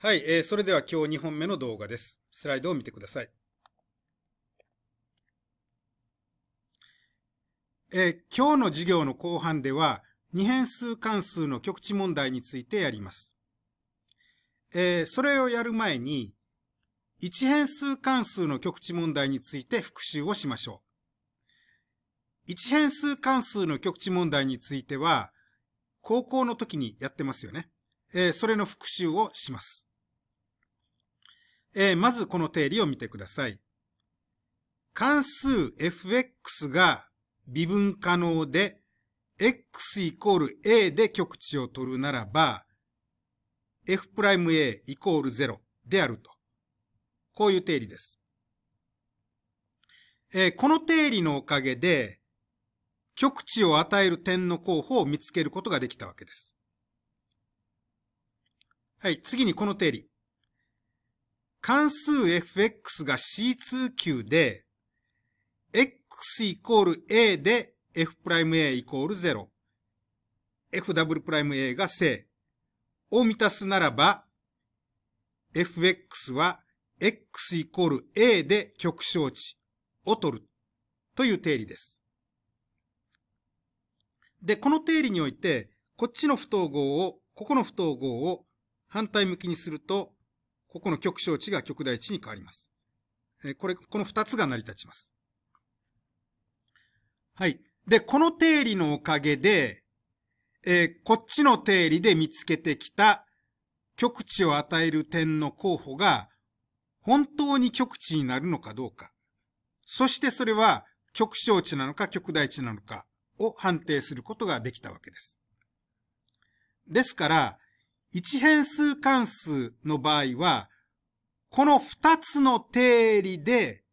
はい、えー、それでは今日2本目の動画です。スライドを見てください。えー、今日の授業の後半では、二変数関数の極地問題についてやります。えー、それをやる前に、一変数関数の極地問題について復習をしましょう。一変数関数の極地問題については、高校の時にやってますよね。えー、それの復習をします。えー、まずこの定理を見てください。関数 fx が微分可能で x イコール a で極値を取るならば f'a イコール0であると。こういう定理です。えー、この定理のおかげで極値を与える点の候補を見つけることができたわけです。はい、次にこの定理。関数 fx が C2 級で、x イコール a で f'a イコール0、f'a が正を満たすならば、fx は x イコール a で極小値を取るという定理です。で、この定理において、こっちの不等号を、ここの不等号を反対向きにすると、ここの極小値が極大値に変わります。これ、この二つが成り立ちます。はい。で、この定理のおかげで、えー、こっちの定理で見つけてきた極値を与える点の候補が本当に極値になるのかどうか。そしてそれは極小値なのか極大値なのかを判定することができたわけです。ですから、一変数関数の場合は、この二つの定理で、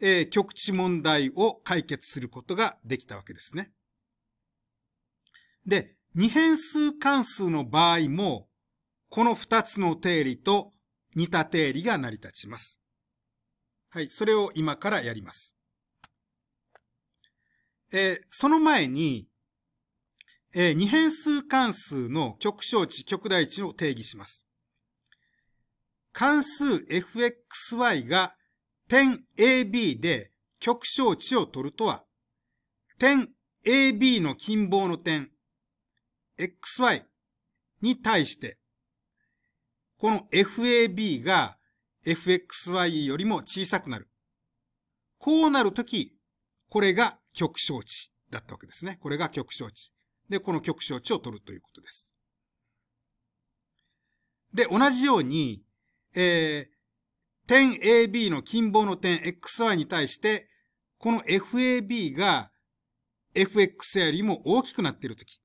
えー、極地問題を解決することができたわけですね。で、二変数関数の場合も、この二つの定理と似た定理が成り立ちます。はい、それを今からやります。えー、その前に、えー、二変数関数の極小値、極大値を定義します。関数 fxy が点 ab で極小値を取るとは、点 ab の近傍の点 xy に対して、この fab が fxy よりも小さくなる。こうなるとき、これが極小値だったわけですね。これが極小値。で、この極小値を取るということです。で、同じように、えー、点 AB の近傍の点 XY に対して、この FAB が FX よりも大きくなっているとき。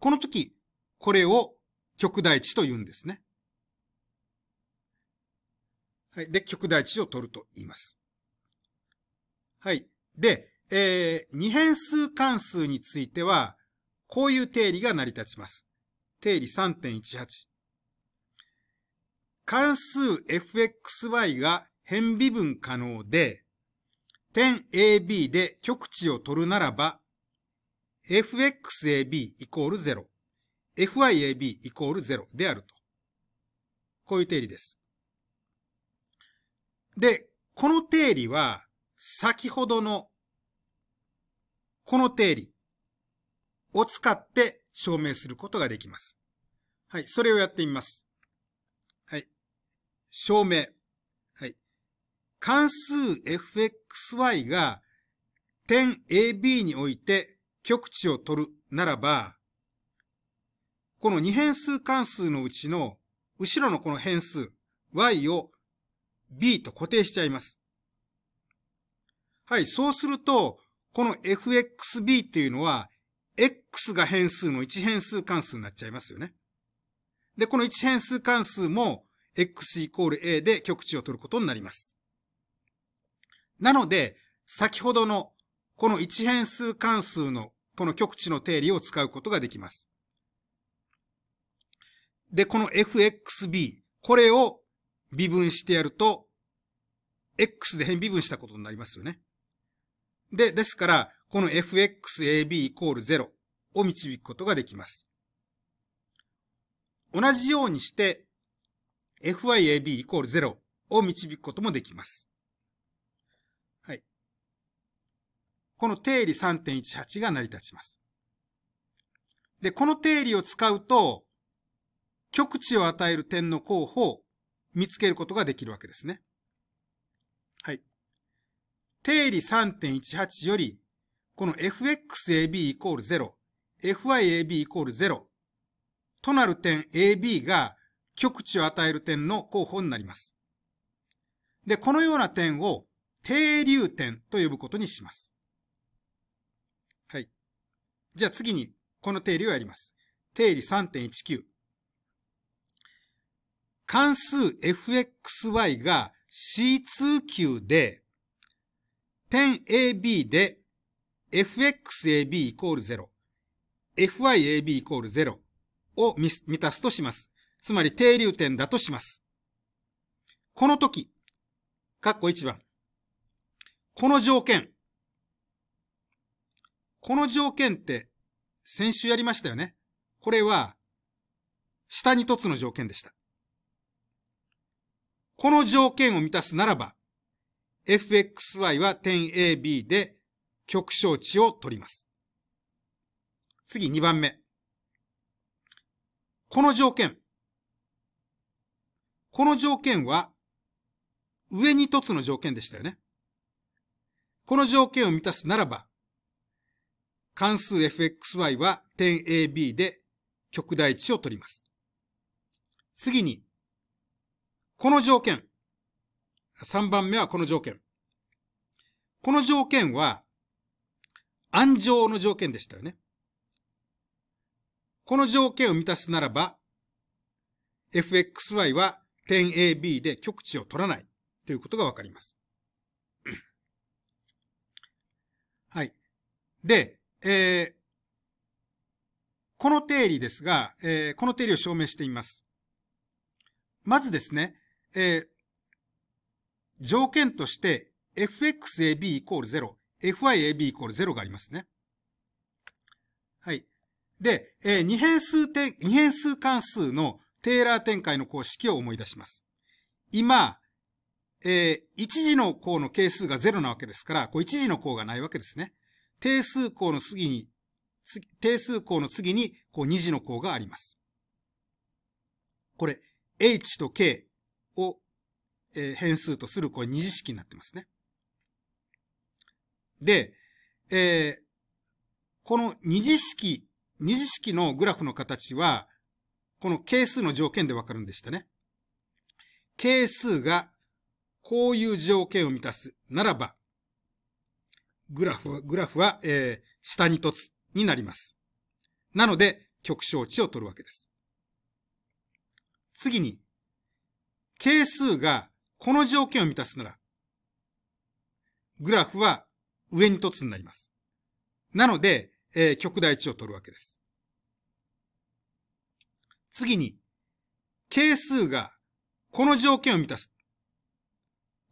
このとき、これを極大値と言うんですね。はい。で、極大値を取ると言います。はい。で、えー、二変数関数については、こういう定理が成り立ちます。定理3.18。関数 fxy が変微分可能で、点 AB で極値を取るならば、fxab イコール0、fyab イコール0であると。こういう定理です。で、この定理は、先ほどのこの定理を使って証明することができます。はい、それをやってみます。はい。証明。はい。関数 fxy が点 ab において極値を取るならば、この二変数関数のうちの後ろのこの変数 y を b と固定しちゃいます。はい、そうすると、この fxb っていうのは、x が変数の1変数関数になっちゃいますよね。で、この1変数関数も、x イコール a で極値を取ることになります。なので、先ほどのこの1変数関数のこの極値の定理を使うことができます。で、この fxb、これを微分してやると、x で変微分したことになりますよね。で、ですから、この fxab イコール0を導くことができます。同じようにして、fyab イコール0を導くこともできます。はい。この定理3.18が成り立ちます。で、この定理を使うと、極値を与える点の候補を見つけることができるわけですね。定理3.18より、この fxab イコール0、fyab イコール0となる点 ab が極値を与える点の候補になります。で、このような点を定流点と呼ぶことにします。はい。じゃあ次にこの定理をやります。定理3.19。関数 fxy が C2 q で、点 AB で fxab イコール0、fyab イコール0を満たすとします。つまり定流点だとします。この時、ッコ1番。この条件。この条件って先週やりましたよね。これは下に一つの条件でした。この条件を満たすならば、fxy は点 AB で極小値を取ります。次2番目。この条件。この条件は、上に一つの条件でしたよね。この条件を満たすならば、関数 fxy は点 AB で極大値を取ります。次に、この条件。3番目はこの条件。この条件は、安城の条件でしたよね。この条件を満たすならば、fxy は点 ab で極値を取らないということがわかります。はい。で、えー、この定理ですが、えー、この定理を証明しています。まずですね、えー、条件として fxab イコール0、fyab イコール0がありますね。はい。で、えー、二変数て、二変数関数のテーラー展開の公式を思い出します。今、えー、一次の項の係数が0なわけですから、こう一次の項がないわけですね。定数項の次に、定数項の次に、こう二次の項があります。これ、h と k をえー、変数とする、これ二次式になってますね。で、えー、この二次式、二次式のグラフの形は、この係数の条件でわかるんでしたね。係数がこういう条件を満たすならば、グラフは、グラフは、えー、下に凸になります。なので、極小値を取るわけです。次に、係数がこの条件を満たすなら、グラフは上に凸になります。なので、えー、極大値を取るわけです。次に、係数がこの条件を満たす。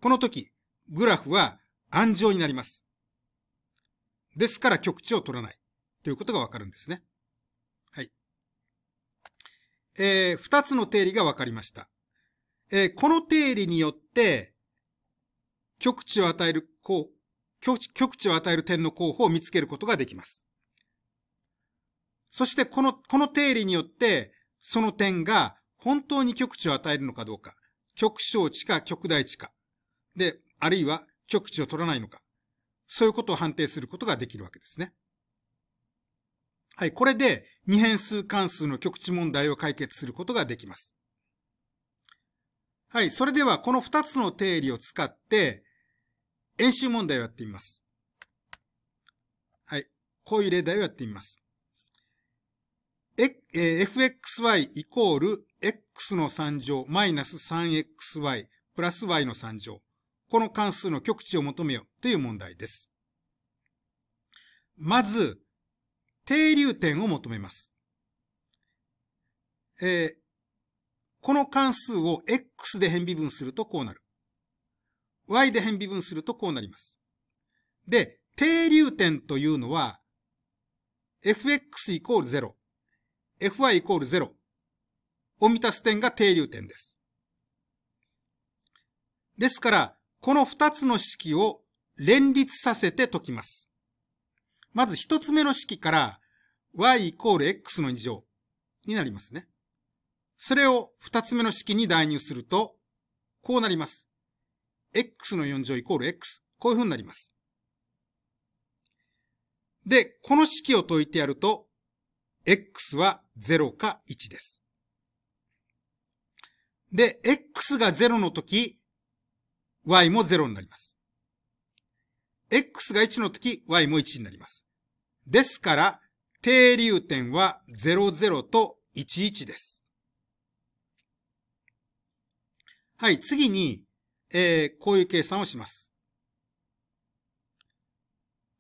この時、グラフは暗状になります。ですから極値を取らないということがわかるんですね。はい。えー、二つの定理がわかりました。えー、この定理によって、極値を与える項、極値を与える点の候補を見つけることができます。そしてこの、この定理によって、その点が本当に極値を与えるのかどうか、極小値か極大値か、で、あるいは極値を取らないのか、そういうことを判定することができるわけですね。はい、これで二変数関数の極値問題を解決することができます。はい。それでは、この二つの定理を使って、演習問題をやってみます。はい。こういう例題をやってみます。え、え fxy イコール x の3乗マイナス 3xy プラス y の3乗。この関数の極値を求めようという問題です。まず、定流点を求めます。えー、この関数を x で変微分するとこうなる。y で変微分するとこうなります。で、定流点というのは、fx イコール0、fy イコール0を満たす点が定流点です。ですから、この二つの式を連立させて解きます。まず一つ目の式から、y イコール x の2乗になりますね。それを二つ目の式に代入すると、こうなります。x の4乗イコール x。こういう風になります。で、この式を解いてやると、x は0か1です。で、x が0の時、y も0になります。x が1の時、y も1になります。ですから、定流点は00と11です。はい、次に、えー、こういう計算をします。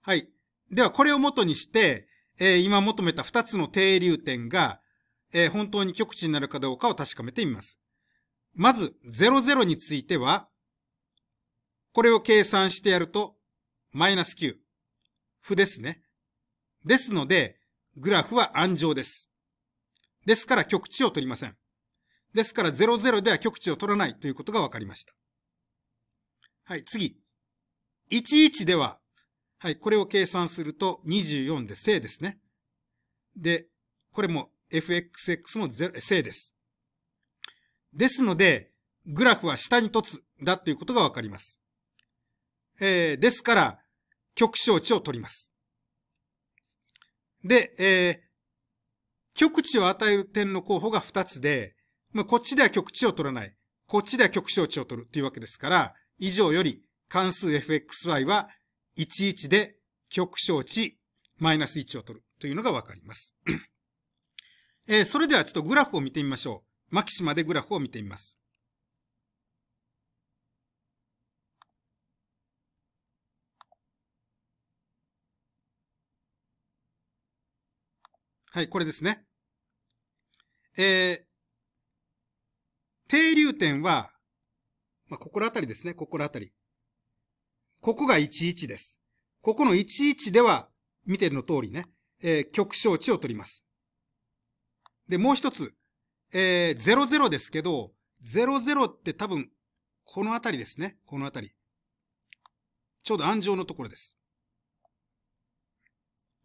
はい。では、これを元にして、えー、今求めた2つの定流点が、えー、本当に極値になるかどうかを確かめてみます。まず、00については、これを計算してやると、マイナス9。負ですね。ですので、グラフは暗状です。ですから極値を取りません。ですから00では極値を取らないということが分かりました。はい、次。11では、はい、これを計算すると24で正ですね。で、これも fxx も正です。ですので、グラフは下に凸だということがわかります。えー、ですから、極小値を取ります。で、えー、極値を与える点の候補が2つで、まあ、こっちでは極値を取らない。こっちでは極小値を取るっていうわけですから、以上より関数 fxy は11で極小値マイナス1を取るというのがわかります。えー、それではちょっとグラフを見てみましょう。マキシマでグラフを見てみます。はい、これですね。えー、停留点は、まあ、ここら辺りですね、ここら辺り。ここが11です。ここの11では、見てるの通りね、えー、極小値を取ります。で、もう一つ、えー、00ですけど、00って多分、この辺りですね、この辺り。ちょうど暗状のところです。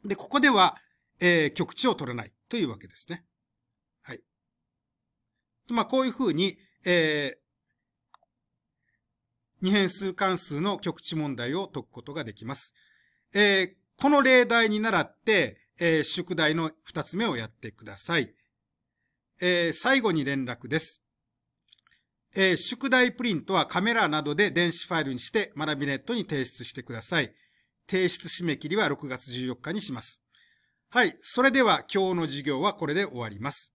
で、ここでは、えー、極値を取らないというわけですね。まあ、こういうふうに、えー、二変数関数の極地問題を解くことができます。えー、この例題に倣って、えー、宿題の二つ目をやってください。えー、最後に連絡です。えー、宿題プリントはカメラなどで電子ファイルにして学びネットに提出してください。提出締め切りは6月14日にします。はい。それでは今日の授業はこれで終わります。